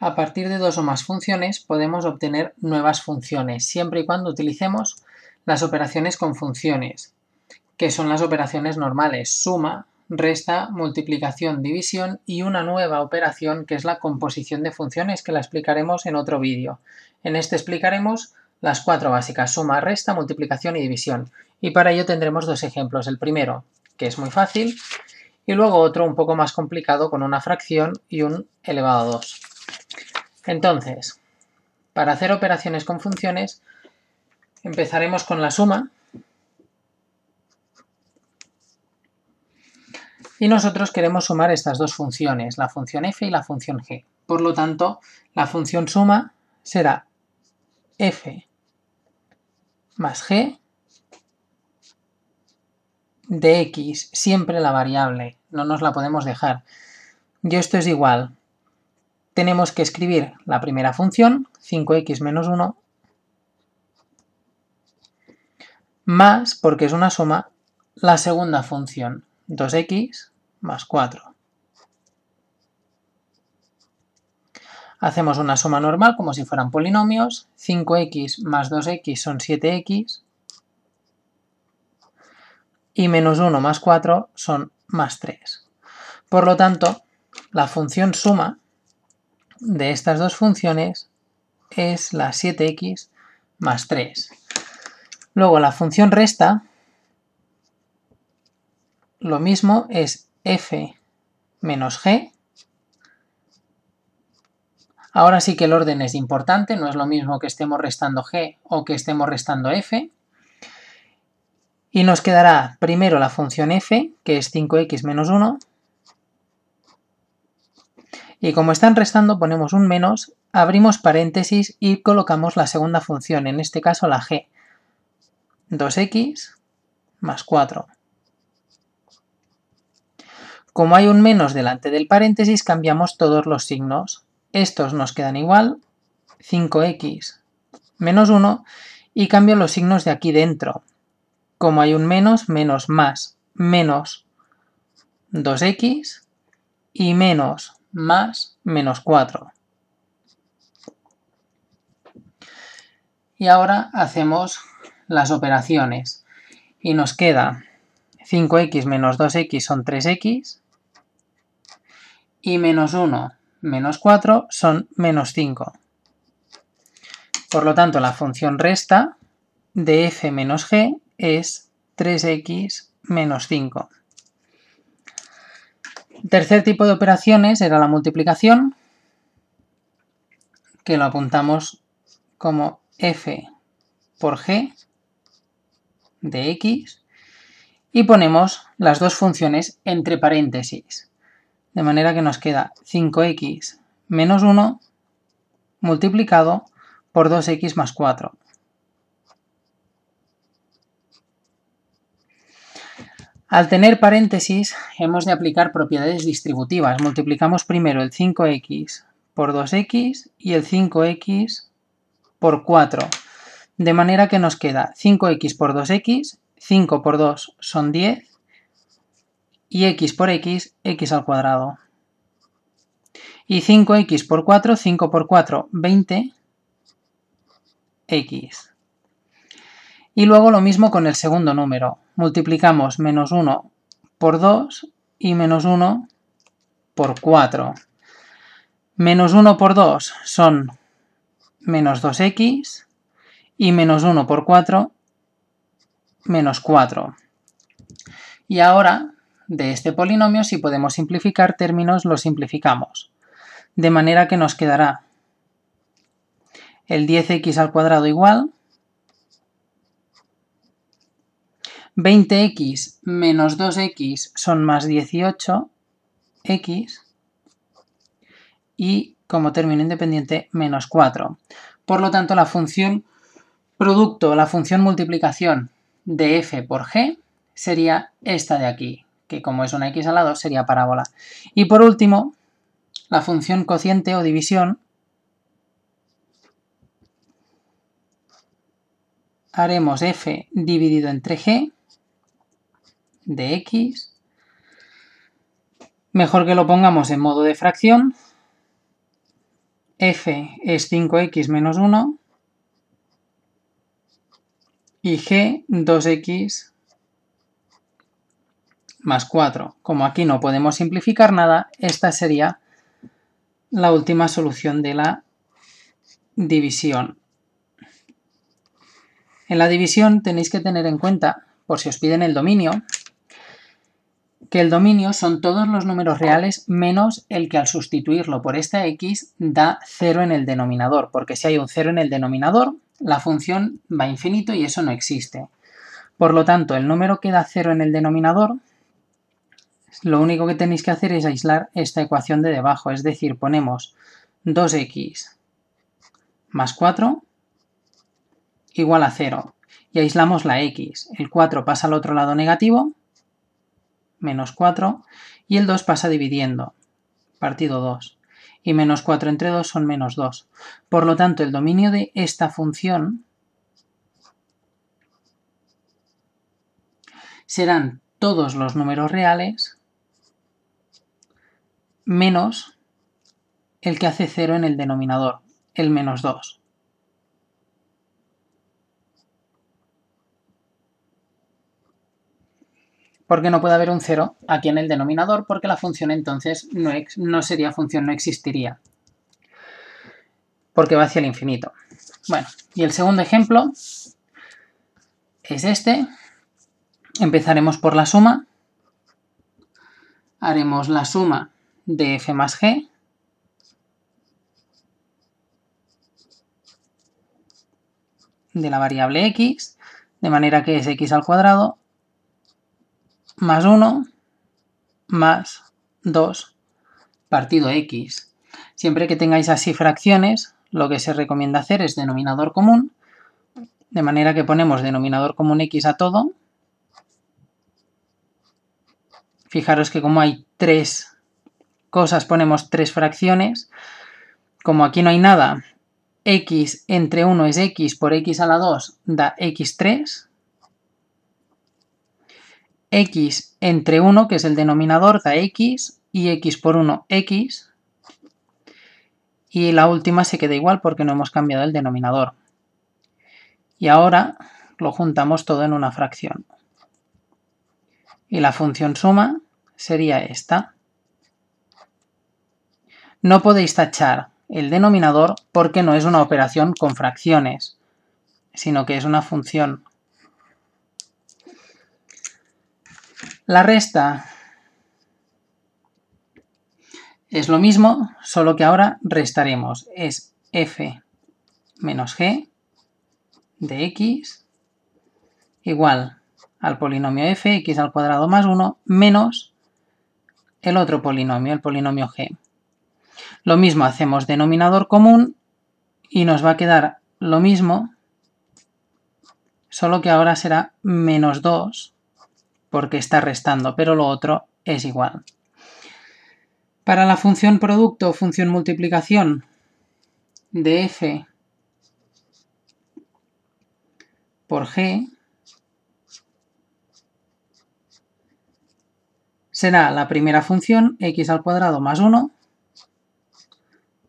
A partir de dos o más funciones podemos obtener nuevas funciones, siempre y cuando utilicemos las operaciones con funciones, que son las operaciones normales, suma, resta, multiplicación, división y una nueva operación que es la composición de funciones que la explicaremos en otro vídeo. En este explicaremos las cuatro básicas, suma, resta, multiplicación y división. Y para ello tendremos dos ejemplos, el primero, que es muy fácil, y luego otro un poco más complicado con una fracción y un elevado a 2. Entonces, para hacer operaciones con funciones, empezaremos con la suma. Y nosotros queremos sumar estas dos funciones, la función f y la función g. Por lo tanto, la función suma será f más g de x, siempre la variable, no nos la podemos dejar. Y esto es igual tenemos que escribir la primera función, 5x menos 1, más, porque es una suma, la segunda función, 2x más 4. Hacemos una suma normal como si fueran polinomios, 5x más 2x son 7x, y menos 1 más 4 son más 3. Por lo tanto, la función suma de estas dos funciones es la 7x más 3. Luego la función resta, lo mismo es f menos g. Ahora sí que el orden es importante, no es lo mismo que estemos restando g o que estemos restando f. Y nos quedará primero la función f, que es 5x menos 1, y como están restando ponemos un menos, abrimos paréntesis y colocamos la segunda función, en este caso la g. 2x más 4. Como hay un menos delante del paréntesis, cambiamos todos los signos. Estos nos quedan igual, 5x menos 1, y cambio los signos de aquí dentro. Como hay un menos, menos más, menos 2x y menos más menos 4. Y ahora hacemos las operaciones. Y nos queda 5x menos 2x son 3x. Y menos 1 menos 4 son menos 5. Por lo tanto, la función resta de f menos g es 3x menos 5. Tercer tipo de operaciones era la multiplicación, que lo apuntamos como f por g de x y ponemos las dos funciones entre paréntesis. De manera que nos queda 5x menos 1 multiplicado por 2x más 4. Al tener paréntesis, hemos de aplicar propiedades distributivas. Multiplicamos primero el 5x por 2x y el 5x por 4. De manera que nos queda 5x por 2x, 5 por 2 son 10, y x por x, x al cuadrado. Y 5x por 4, 5 por 4, 20x. Y luego lo mismo con el segundo número multiplicamos menos 1 por 2 y menos 1 por 4. Menos 1 por 2 son menos 2x y menos 1 por 4 menos 4. Y ahora, de este polinomio, si podemos simplificar términos, lo simplificamos. De manera que nos quedará el 10x al cuadrado igual 20x menos 2x son más 18x y como término independiente menos 4. Por lo tanto, la función producto, la función multiplicación de f por g sería esta de aquí, que como es una x al lado sería parábola. Y por último, la función cociente o división haremos f dividido entre g de x. Mejor que lo pongamos en modo de fracción. f es 5x menos 1 y g 2x más 4. Como aquí no podemos simplificar nada, esta sería la última solución de la división. En la división tenéis que tener en cuenta, por si os piden el dominio, que el dominio son todos los números oh. reales menos el que al sustituirlo por esta x da 0 en el denominador, porque si hay un 0 en el denominador, la función va a infinito y eso no existe. Por lo tanto, el número que da 0 en el denominador, lo único que tenéis que hacer es aislar esta ecuación de debajo, es decir, ponemos 2x más 4 igual a 0 y aislamos la x. El 4 pasa al otro lado negativo menos 4, y el 2 pasa dividiendo, partido 2, y menos 4 entre 2 son menos 2. Por lo tanto, el dominio de esta función serán todos los números reales menos el que hace 0 en el denominador, el menos 2. porque no puede haber un cero aquí en el denominador, porque la función entonces no, no sería función, no existiría, porque va hacia el infinito. Bueno, y el segundo ejemplo es este. Empezaremos por la suma. Haremos la suma de f más g. de la variable x, de manera que es x al cuadrado más 1 más 2 partido x. Siempre que tengáis así fracciones, lo que se recomienda hacer es denominador común, de manera que ponemos denominador común x a todo. Fijaros que como hay tres cosas, ponemos tres fracciones. Como aquí no hay nada, x entre 1 es x por x a la 2 da x3 x entre 1, que es el denominador, da x, y x por 1, x, y la última se queda igual porque no hemos cambiado el denominador. Y ahora lo juntamos todo en una fracción. Y la función suma sería esta. No podéis tachar el denominador porque no es una operación con fracciones, sino que es una función La resta es lo mismo, solo que ahora restaremos. Es f menos g de x igual al polinomio f, x al cuadrado más 1, menos el otro polinomio, el polinomio g. Lo mismo hacemos denominador común y nos va a quedar lo mismo, solo que ahora será menos 2 porque está restando, pero lo otro es igual. Para la función producto o función multiplicación de f por g, será la primera función x al cuadrado más 1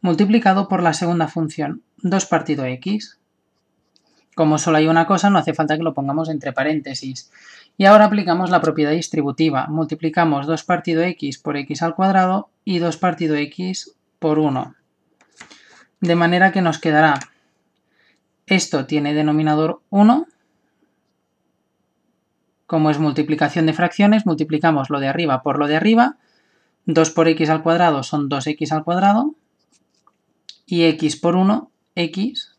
multiplicado por la segunda función 2 partido x. Como solo hay una cosa, no hace falta que lo pongamos entre paréntesis. Y ahora aplicamos la propiedad distributiva. Multiplicamos 2 partido x por x al cuadrado y 2 partido x por 1. De manera que nos quedará esto tiene denominador 1. Como es multiplicación de fracciones, multiplicamos lo de arriba por lo de arriba. 2 por x al cuadrado son 2x al cuadrado. Y x por 1, x.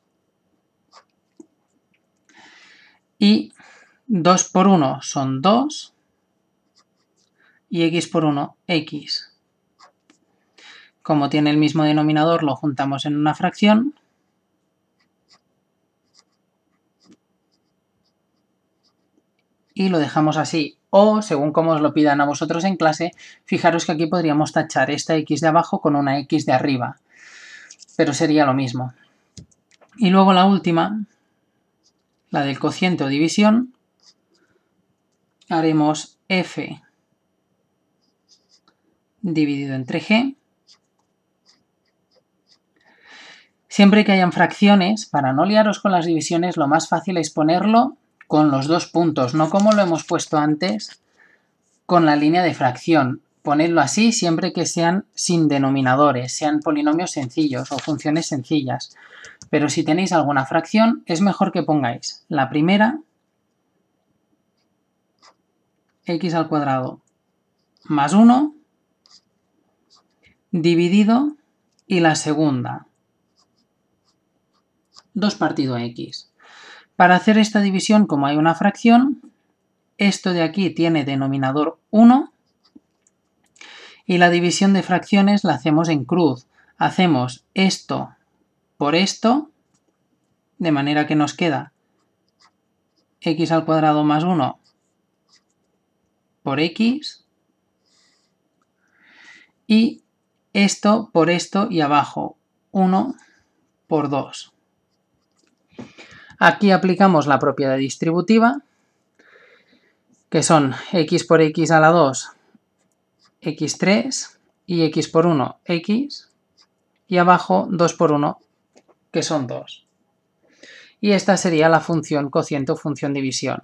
Y 2 por 1 son 2 y x por 1, x. Como tiene el mismo denominador, lo juntamos en una fracción. Y lo dejamos así. O, según como os lo pidan a vosotros en clase, fijaros que aquí podríamos tachar esta x de abajo con una x de arriba. Pero sería lo mismo. Y luego la última, la del cociente o división, haremos f dividido entre g. Siempre que hayan fracciones, para no liaros con las divisiones, lo más fácil es ponerlo con los dos puntos, no como lo hemos puesto antes con la línea de fracción. Ponedlo así siempre que sean sin denominadores, sean polinomios sencillos o funciones sencillas. Pero si tenéis alguna fracción, es mejor que pongáis la primera x al cuadrado más 1 dividido y la segunda 2 partido x. Para hacer esta división, como hay una fracción, esto de aquí tiene denominador 1 y la división de fracciones la hacemos en cruz. Hacemos esto por esto, de manera que nos queda x al cuadrado más 1 por x y esto por esto y abajo 1 por 2. Aquí aplicamos la propiedad distributiva, que son x por x a la 2, x3 y x por 1, x, y abajo 2 por 1, que son dos, Y esta sería la función cociente o función división.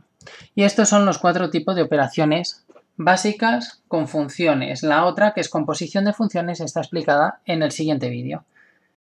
Y estos son los cuatro tipos de operaciones básicas con funciones. La otra, que es composición de funciones, está explicada en el siguiente vídeo.